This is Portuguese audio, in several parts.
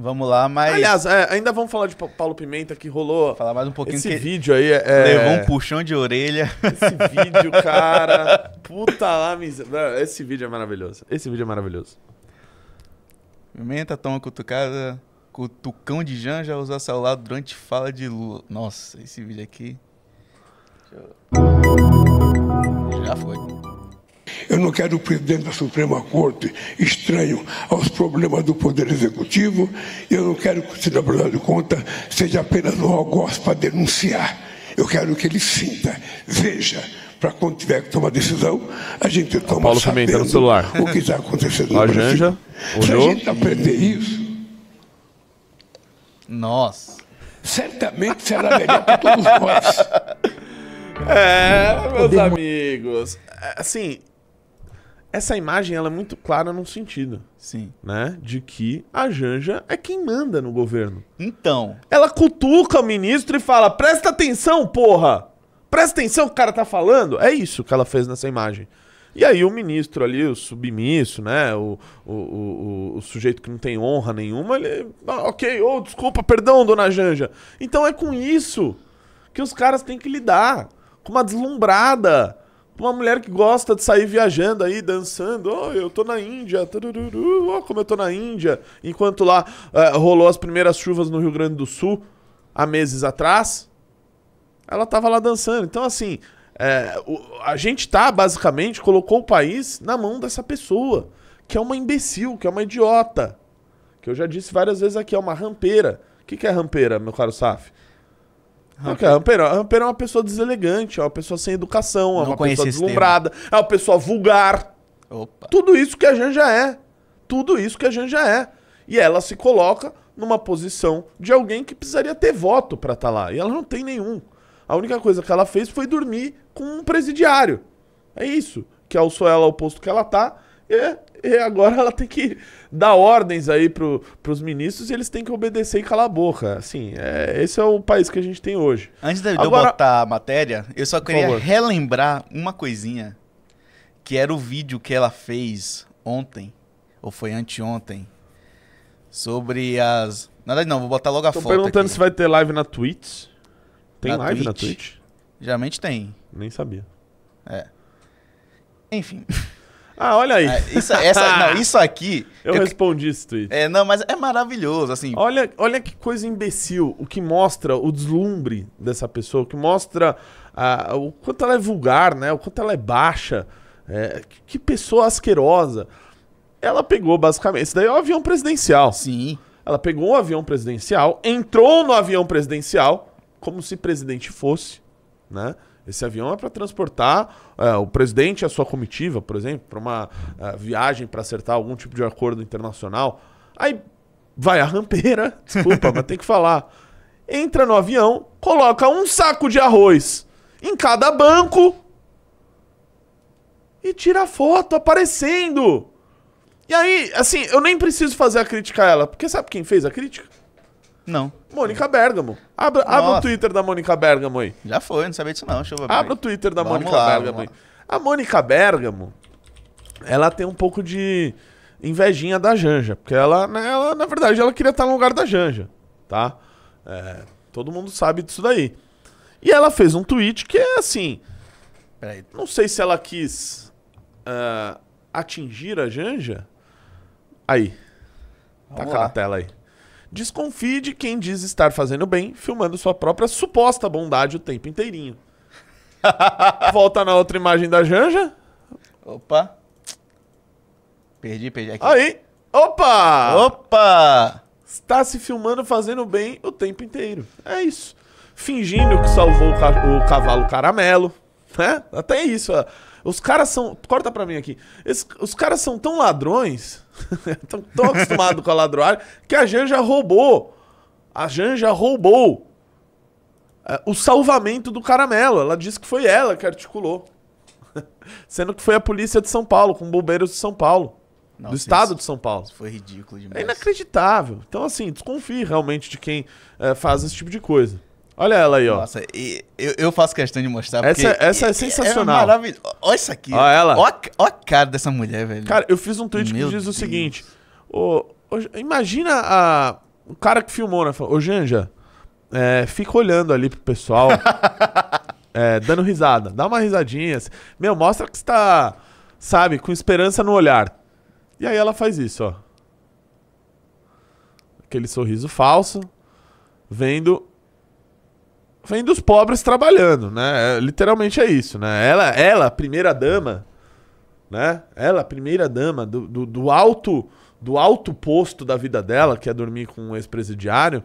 Vamos lá, mas. Aliás, é, ainda vamos falar de Paulo Pimenta que rolou. Falar mais um pouquinho Esse vídeo aí é. Levou é- um puxão de orelha. Esse vídeo, cara. puta lá, miséria. Esse vídeo é maravilhoso. Esse vídeo é maravilhoso. Pimenta toma cutucada. Cutucão de Janja usa salado durante fala de Lula. Nossa, esse vídeo aqui. Já foi. Eu não quero o presidente da Suprema Corte estranho aos problemas do Poder Executivo. Eu não quero que o Tribunal de Conta seja apenas um algoz para denunciar. Eu quero que ele sinta, veja, para quando tiver que tomar decisão, a gente toma Paulo Pimenta no celular. o que está acontecendo no a Brasil. Janja, Se olhou. a gente aprender isso, Nossa. certamente será melhor para todos nós. É, meus amigos. É, assim, essa imagem ela é muito clara num sentido. Sim. Né? De que a Janja é quem manda no governo. Então. Ela cutuca o ministro e fala: presta atenção, porra! Presta atenção o cara tá falando. É isso que ela fez nessa imagem. E aí o ministro ali, o submisso, né? O, o, o, o sujeito que não tem honra nenhuma, ele. Ah, ok, oh, desculpa, perdão, dona Janja. Então é com isso que os caras têm que lidar. Com uma deslumbrada Tipo, uma mulher que gosta de sair viajando aí, dançando. Oh, eu tô na Índia, oh, como eu tô na Índia. Enquanto lá eh, rolou as primeiras chuvas no Rio Grande do Sul, há meses atrás, ela tava lá dançando. Então, assim, é, o, a gente tá, basicamente, colocou o país na mão dessa pessoa, que é uma imbecil, que é uma idiota. Que eu já disse várias vezes aqui, é uma rampeira. O que, que é rampeira, meu caro Saf? Não, cara, Amper, é uma pessoa deselegante, é uma pessoa sem educação, é uma pessoa deslumbrada, é uma pessoa vulgar. Opa. Tudo isso que a já é. Tudo isso que a já é. E ela se coloca numa posição de alguém que precisaria ter voto para estar tá lá. E ela não tem nenhum. A única coisa que ela fez foi dormir com um presidiário. É isso. Que alçou é ela ela posto que ela tá. É, e agora ela tem que dar ordens aí pro, pros ministros e eles têm que obedecer e calar a boca. Assim, é, esse é o país que a gente tem hoje. Antes de agora, eu botar a matéria, eu só queria relembrar uma coisinha. Que era o vídeo que ela fez ontem, ou foi anteontem, sobre as... Na verdade não, vou botar logo a Tô foto perguntando aqui. se vai ter live na Twitch. Tem na live Twitch? na Twitch? Geralmente tem. Nem sabia. É. Enfim... Ah, olha aí. É, isso, essa, não, isso aqui. Eu, eu, respondi esse tweet. É, não, mas é maravilhoso, assim. Olha, olha que coisa imbecil. O que mostra o deslumbre dessa pessoa, o que mostra ah, o quanto ela é vulgar, né? O quanto ela é baixa. É, que, que pessoa asquerosa. Ela pegou, basicamente. Isso daí é um avião presidencial. Sim. Ela pegou o um avião presidencial, entrou no avião presidencial, como se presidente fosse, né? Esse avião é para transportar é, o presidente e a sua comitiva, por exemplo, para uma é, viagem para acertar algum tipo de acordo internacional. Aí vai a rampeira, desculpa, mas tem que falar. Entra no avião, coloca um saco de arroz em cada banco e tira foto aparecendo. E aí, assim, eu nem preciso fazer a crítica a ela, porque sabe quem fez a crítica? Não. Mônica Bergamo. Abra, abra o Twitter da Mônica Bergamo aí. Já foi, não sabia disso não. Deixa eu ver. Abra o Twitter da vamos Mônica lá, Bergamo aí. A Mônica Bergamo, ela tem um pouco de invejinha da Janja. Porque ela, né, ela na verdade, ela queria estar no lugar da Janja, tá? É, todo mundo sabe disso daí. E ela fez um tweet que é assim... Peraí. Não sei se ela quis uh, atingir a Janja. Aí. Tá na tela aí. Desconfie de quem diz estar fazendo bem, filmando sua própria suposta bondade o tempo inteirinho. Volta na outra imagem da Janja. Opa. Perdi, perdi aqui. Aí. Opa! Opa! Está se filmando fazendo bem o tempo inteiro. É isso. Fingindo que salvou o, ca o cavalo caramelo. Né? Até isso. Ó. Os caras são. Corta pra mim aqui. os caras são tão ladrões. tão, tão acostumados com a ladroagem. Que a Janja roubou. A Janja roubou é, o salvamento do caramelo. Ela disse que foi ela que articulou. Sendo que foi a polícia de São Paulo, com bombeiros de São Paulo. Nossa, do estado isso, de São Paulo. Isso foi ridículo é demais. É inacreditável. Então, assim, desconfie realmente de quem é, faz esse tipo de coisa. Olha ela aí, ó. Nossa, eu, eu faço questão de mostrar. Essa, essa é, é sensacional. É Olha isso aqui. Olha ela. Olha, a cara dessa mulher, velho. Cara, eu fiz um tweet Meu que diz Deus. o seguinte. imagina a, o cara que filmou, né? Falou, ô, Janja, é, fica olhando ali pro pessoal. é, dando risada. Dá uma risadinha. Assim. Meu, mostra que você tá, sabe, com esperança no olhar. E aí ela faz isso, ó. Aquele sorriso falso. Vendo vem dos pobres trabalhando, né? É, literalmente é isso, né? Ela, ela primeira dama, né? Ela, primeira dama do, do, do, alto do alto posto da vida dela, que é dormir com um ex-presidiário,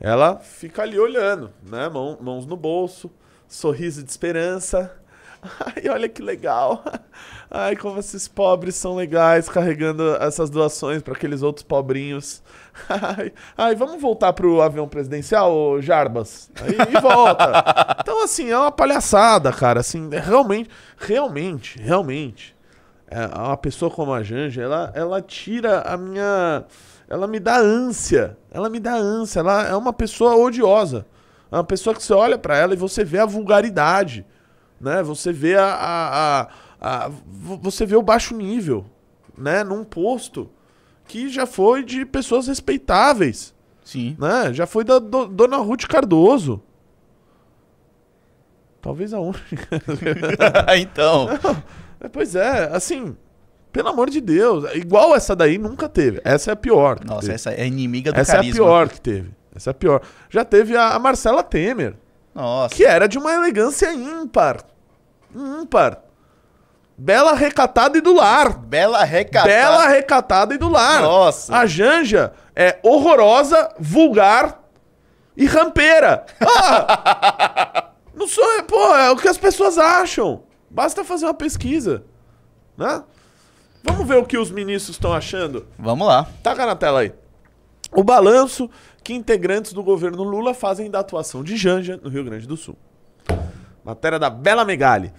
ela fica ali olhando, né? Mão, mãos no bolso, sorriso de esperança, Ai, olha que legal. Ai, como esses pobres são legais carregando essas doações para aqueles outros pobrinhos. Ai, ai, vamos voltar pro avião presidencial, Jarbas? e volta. Então, assim, é uma palhaçada, cara. Assim, é realmente, realmente, realmente. É, uma pessoa como a Janja, ela, ela tira a minha. Ela me dá ânsia. Ela me dá ânsia. Ela é uma pessoa odiosa. É uma pessoa que você olha para ela e você vê a vulgaridade né? Você vê a, a, a, a você vê o baixo nível, né? Num posto que já foi de pessoas respeitáveis. Sim. Né? Já foi da do, Dona Ruth Cardoso. Talvez a única. então. Não, é, pois é, assim, pelo amor de Deus. Igual essa daí nunca teve. Essa é a pior. Nossa, teve. essa é inimiga do essa carisma. Essa é a pior que teve. Essa é a pior. Já teve a, a Marcela Temer. Nossa. Que era de uma elegância ímpar. Ímpar. Bela recatada e do lar. Bela recatada. Bela recatada e do lar. Nossa. A Janja é horrorosa, vulgar e rampeira. Ah, não sou, pô, é o que as pessoas acham. Basta fazer uma pesquisa, né? Vamos ver o que os ministros estão achando? Vamos lá. Taca na tela aí. O balanço que integrantes do governo Lula fazem da atuação de Janja no Rio Grande do Sul. Matéria da Bela Megali.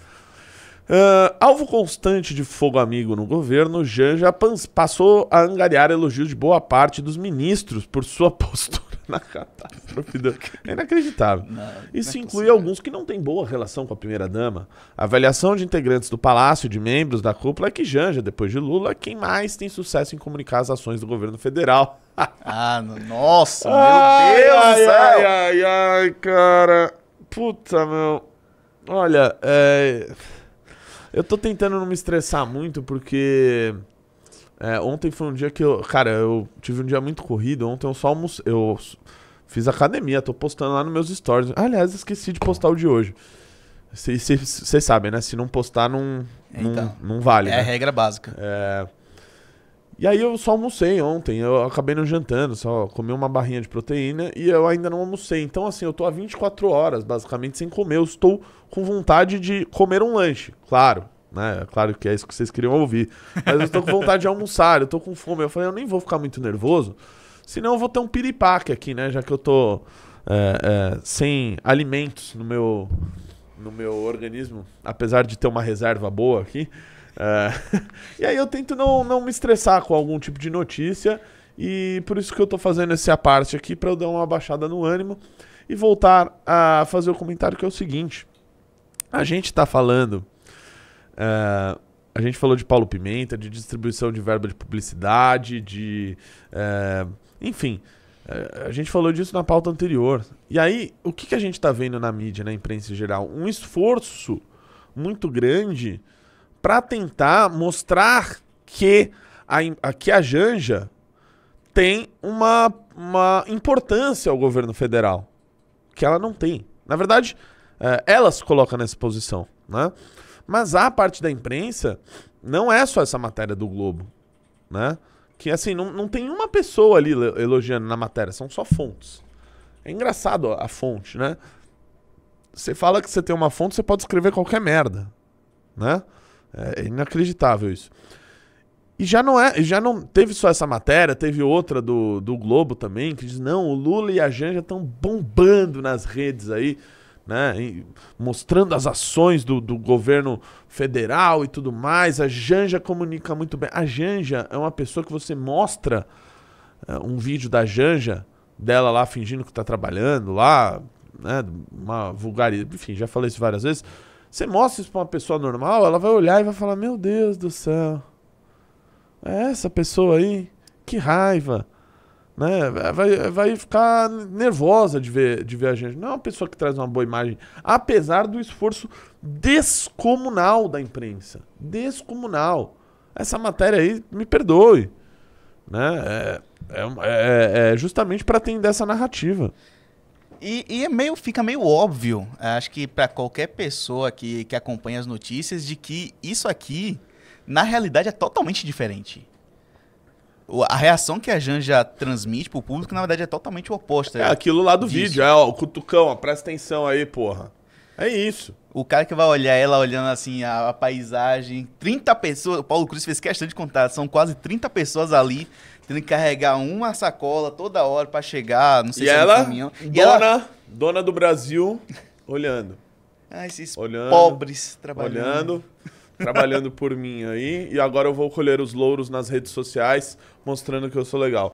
Uh, alvo constante de fogo amigo no governo, Janja passou a angariar elogios de boa parte dos ministros por sua postura. na catástrofe. Do... É inacreditável. Não, Isso não é inclui possível. alguns que não têm boa relação com a primeira-dama. A avaliação de integrantes do Palácio de membros da cúpula é que Janja, depois de Lula, é quem mais tem sucesso em comunicar as ações do governo federal. ah, nossa, meu Deus! Ai, ai, ai, ai, cara. Puta, meu. Olha, é... eu tô tentando não me estressar muito porque. É, ontem foi um dia que eu. Cara, eu tive um dia muito corrido. Ontem eu só almoço, Eu fiz academia, tô postando lá nos meus stories. Aliás, esqueci de postar o de hoje. Vocês sabem, né? Se não postar, não, então, não, não, vale. É né? a regra básica. É... E aí eu só almocei ontem. Eu acabei não jantando, só comi uma barrinha de proteína e eu ainda não almocei. Então, assim, eu tô há 24 horas, basicamente, sem comer. Eu estou com vontade de comer um lanche, claro né? Claro que é isso que vocês queriam ouvir. Mas eu tô com vontade de almoçar, eu tô com fome. Eu falei, eu nem vou ficar muito nervoso, senão eu vou ter um piripaque aqui, né? Já que eu tô é, é, sem alimentos no meu, no meu organismo, apesar de ter uma reserva boa aqui. É, e aí eu tento não, não me estressar com algum tipo de notícia. E por isso que eu tô fazendo essa parte aqui, para eu dar uma baixada no ânimo e voltar a fazer o comentário que é o seguinte. A gente tá falando ah, a gente falou de Paulo Pimenta, de distribuição de verba de publicidade, de. Eh, enfim, eh, a gente falou disso na pauta anterior. E aí, o que, que a gente está vendo na mídia, na imprensa em geral? Um esforço muito grande para tentar mostrar que a, que a Janja tem uma, uma importância ao governo federal, que ela não tem. Na verdade, uh, ela se coloca nessa posição, né? Mas a parte da imprensa não é só essa matéria do Globo, né? Que assim, não, não tem uma pessoa ali elogiando na matéria, são só fontes. É engraçado a fonte, né? Você fala que você tem uma fonte, você pode escrever qualquer merda, né? É, é inacreditável isso. E já não é, já não teve só essa matéria, teve outra do, do Globo também, que diz: não, o Lula e a Janja estão bombando nas redes aí né? mostrando as ações do, do, governo federal e tudo mais. A Janja comunica muito bem. A Janja é uma pessoa que você mostra uh, um vídeo da Janja, dela lá fingindo que está trabalhando lá, né? uma vulgaridade. Enfim, já falei isso várias vezes. Você mostra isso para uma pessoa normal, ela vai olhar e vai falar: Meu Deus do céu, é essa pessoa aí? Que raiva né? Vai, vai ficar nervosa de ver, de ver a gente. Não é uma pessoa que traz uma boa imagem. Apesar do esforço descomunal da imprensa. Descomunal. Essa matéria aí, me perdoe. Né? É, é, é, é justamente para atender essa narrativa. E, e, é meio, fica meio óbvio, acho que para qualquer pessoa que, que acompanha as notícias, de que isso aqui, na realidade, é totalmente diferente a reação que a Janja transmite pro público, na verdade, é totalmente oposta. É, aquilo lá do disso. vídeo, é, ó, o cutucão, ó, presta atenção aí, porra. É isso. O cara que vai olhar ela olhando assim a, a paisagem, 30 pessoas, o Paulo Cruz fez questão de contar, são quase 30 pessoas ali, tendo que carregar uma sacola toda hora para chegar, não sei e se é ela, é caminhão. E dona, ela, dona do Brasil, olhando. Ah, esses olhando, pobres trabalhando. Olhando trabalhando por mim aí. E agora eu vou colher os louros nas redes sociais, mostrando que eu sou legal.